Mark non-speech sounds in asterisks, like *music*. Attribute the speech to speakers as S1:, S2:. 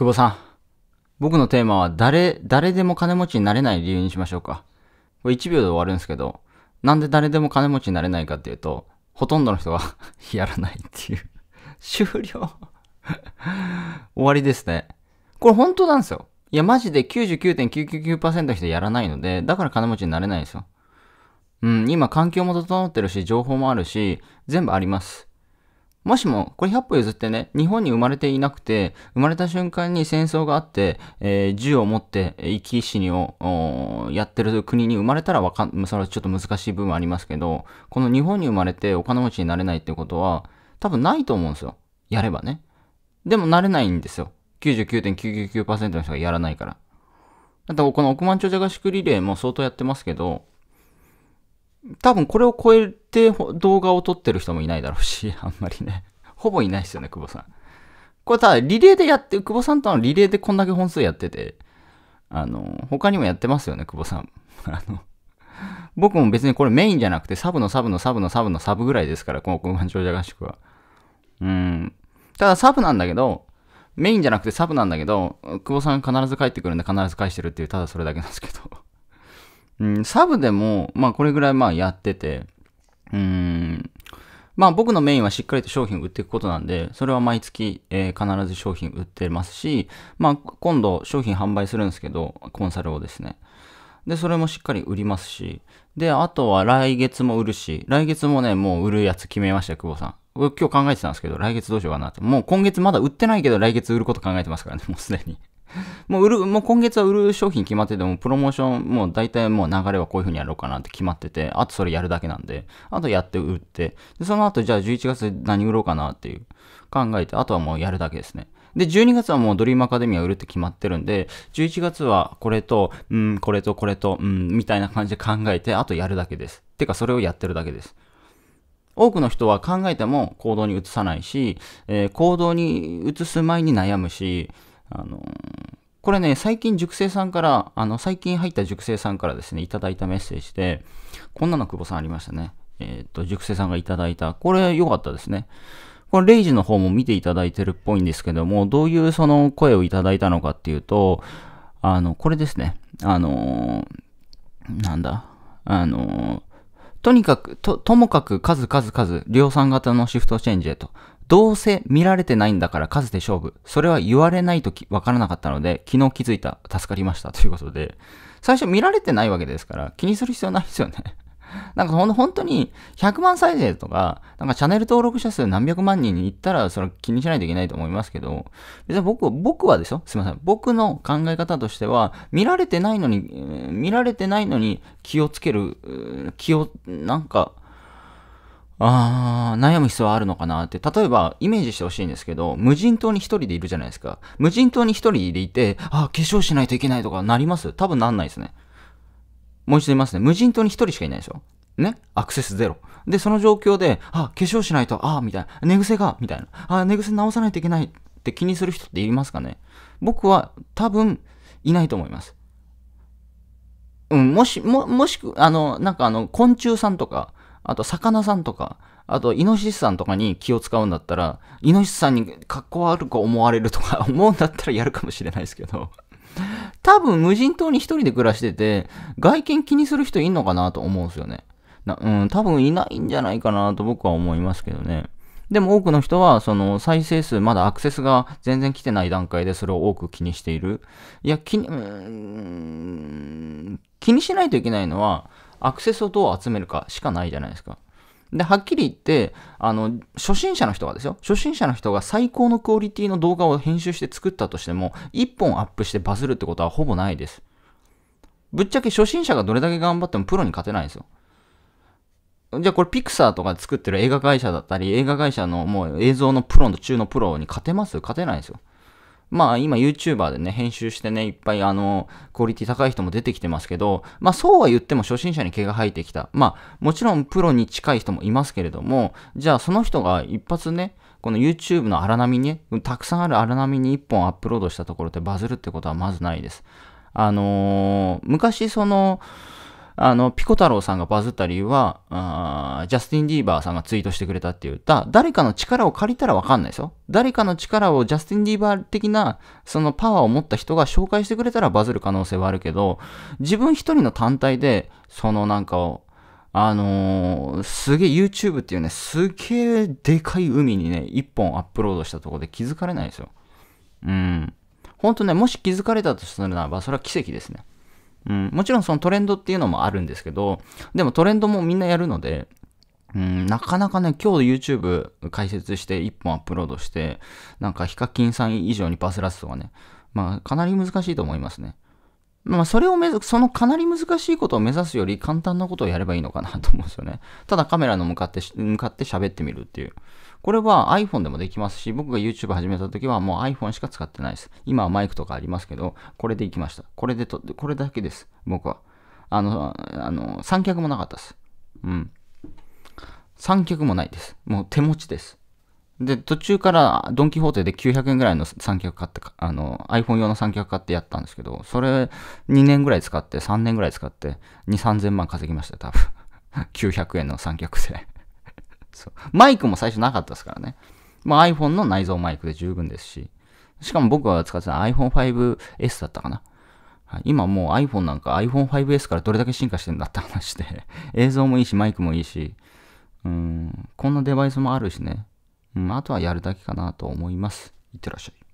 S1: 久保さん。僕のテーマは誰、誰でも金持ちになれない理由にしましょうか。これ1秒で終わるんですけど、なんで誰でも金持ちになれないかっていうと、ほとんどの人が *laughs* やらないっていう終了終わりですね。これ本当なんですよ。いや、マジで99.999%の人やらないので、だから金持ちになれないんですよ。うん、今環境も整ってるし、情報もあるし、全部あります。もしも、これ100歩譲ってね、日本に生まれていなくて、生まれた瞬間に戦争があって、えー、銃を持って、生き死にをやってる国に生まれたらわかん、それはちょっと難しい部分ありますけど、この日本に生まれてお金持ちになれないってことは、多分ないと思うんですよ。やればね。でもなれないんですよ。99.999%の人がやらないから。だってこの億万長者合宿リレーも相当やってますけど、多分これを超えて動画を撮ってる人もいないだろうし、*laughs* あんまりね。ほぼいないですよね、久保さん。これただ、リレーでやって、久保さんとのリレーでこんだけ本数やってて、あの、他にもやってますよね、久保さん。*laughs* あの、僕も別にこれメインじゃなくて、サブのサブのサブのサブのサブぐらいですから、この億万長者合宿は。うん。ただ、サブなんだけど、メインじゃなくてサブなんだけど、久保さん必ず帰ってくるんで必ず返してるっていう、ただそれだけなんですけど。うん、サブでも、まあこれぐらいまあやってて、うん、まあ僕のメインはしっかりと商品を売っていくことなんで、それは毎月、えー、必ず商品売ってますし、まあ今度商品販売するんですけど、コンサルをですね。で、それもしっかり売りますし、で、あとは来月も売るし、来月もね、もう売るやつ決めました、久保さん。今日考えてたんですけど、来月どうしようかなと。もう今月まだ売ってないけど、来月売ること考えてますからね、もうすでにもう売る、もう今月は売る商品決まってても、プロモーション、もう大体もう流れはこういう風にやろうかなって決まってて、あとそれやるだけなんで、あとやって売って、で、その後じゃあ11月何売ろうかなっていう考えて、あとはもうやるだけですね。で、12月はもうドリームアカデミア売るって決まってるんで、11月はこれと、うん、これとこれと、うん、みたいな感じで考えて、あとやるだけです。てか、それをやってるだけです。多くの人は考えても行動に移さないし、えー、行動に移す前に悩むし、あのこれね、最近熟成さんから、あの、最近入った熟成さんからですね、いただいたメッセージで、こんなの久保さんありましたね。えっ、と、熟成さんがいただいた。これ良かったですね。これ、レイジの方も見ていただいてるっぽいんですけども、どういうその声をいただいたのかっていうと、あの、これですね。あのー、なんだ。あのー、とにかく、と、ともかく数々数、量産型のシフトチェンジへと。どうせ見られてないんだから数で勝負。それは言われないとわからなかったので、昨日気づいた、助かりましたということで、最初見られてないわけですから、気にする必要ないですよね。*laughs* なんかほん本当に100万再生とか、なんかチャンネル登録者数何百万人に行ったら、それ気にしないといけないと思いますけど、別に僕、僕はでしょすいません。僕の考え方としては、見られてないのに、見られてないのに気をつける、気を、なんか、あー、悩む必要はあるのかなって、例えばイメージしてほしいんですけど、無人島に一人でいるじゃないですか。無人島に一人でいて、あ、化粧しないといけないとかなります多分なんないですね。もう一度言いますね。無人島に一人しかいないでしょねアクセスゼロ。で、その状況で、あ、化粧しないと、あ、みたいな。寝癖が、みたいな。あ、寝癖直さないといけないって気にする人っていますかね僕は多分いないと思います。うん、もし、も、もしく、あの、なんかあの、昆虫さんとか、あと、魚さんとか、あと、イノシシさんとかに気を使うんだったら、イノシシさんに格好悪く思われるとか *laughs* 思うんだったらやるかもしれないですけど多分、無人島に一人で暮らしてて、外見気にする人いんのかなと思うんですよね。なうん、多分いないんじゃないかなと僕は思いますけどね。でも多くの人は、その再生数、まだアクセスが全然来てない段階でそれを多く気にしている。いや、気に、気にしないといけないのは、アクセスをどう集めるかしかないじゃないですか。で、はっきり言って、あの、初心者の人がですよ、初心者の人が最高のクオリティの動画を編集して作ったとしても、1本アップしてバズるってことはほぼないです。ぶっちゃけ初心者がどれだけ頑張ってもプロに勝てないんですよ。じゃあこれピクサーとか作ってる映画会社だったり、映画会社のもう映像のプロの中のプロに勝てます勝てないんですよ。まあ今 YouTuber でね、編集してね、いっぱいあの、クオリティ高い人も出てきてますけど、まあそうは言っても初心者に毛が生えてきた。まあもちろんプロに近い人もいますけれども、じゃあその人が一発ね、この YouTube の荒波に、ね、たくさんある荒波に一本アップロードしたところでバズるってことはまずないです。あのー、昔その、あの、ピコ太郎さんがバズった理由は、あジャスティン・ディーバーさんがツイートしてくれたって言った、誰かの力を借りたらわかんないですよ。誰かの力をジャスティン・ディーバー的な、そのパワーを持った人が紹介してくれたらバズる可能性はあるけど、自分一人の単体で、そのなんか、を、あのー、すげえ YouTube っていうね、すげえでかい海にね、一本アップロードしたとこで気づかれないですよ。うん。ほんとね、もし気づかれたとするならば、それは奇跡ですね。うん、もちろんそのトレンドっていうのもあるんですけど、でもトレンドもみんなやるので、うん、なかなかね、今日 YouTube 解説して1本アップロードして、なんかヒカキンさん以上にバズらすとかね、まあかなり難しいと思いますね。まあそれを目そのかなり難しいことを目指すより簡単なことをやればいいのかなと思うんですよね。ただカメラの向かって、向かって喋ってみるっていう。これは iPhone でもできますし、僕が YouTube 始めた時はもう iPhone しか使ってないです。今はマイクとかありますけど、これでいきました。これでと、これだけです。僕は。あの、あの、三脚もなかったです。うん。三脚もないです。もう手持ちです。で、途中からドン・キホーテで900円ぐらいの三脚買って、あの、iPhone 用の三脚買ってやったんですけど、それ2年ぐらい使って、3年ぐらい使って、2、3000万稼ぎました、多分。900円の三脚でそうマイクも最初なかったですからね。まあ、iPhone の内蔵マイクで十分ですし。しかも僕が使ってた iPhone5S だったかな。今もう iPhone なんか iPhone5S からどれだけ進化してんだって話で、*laughs* 映像もいいし、マイクもいいし、うん、こんなデバイスもあるしね。うん、あとはやるだけかなと思います。いってらっしゃい。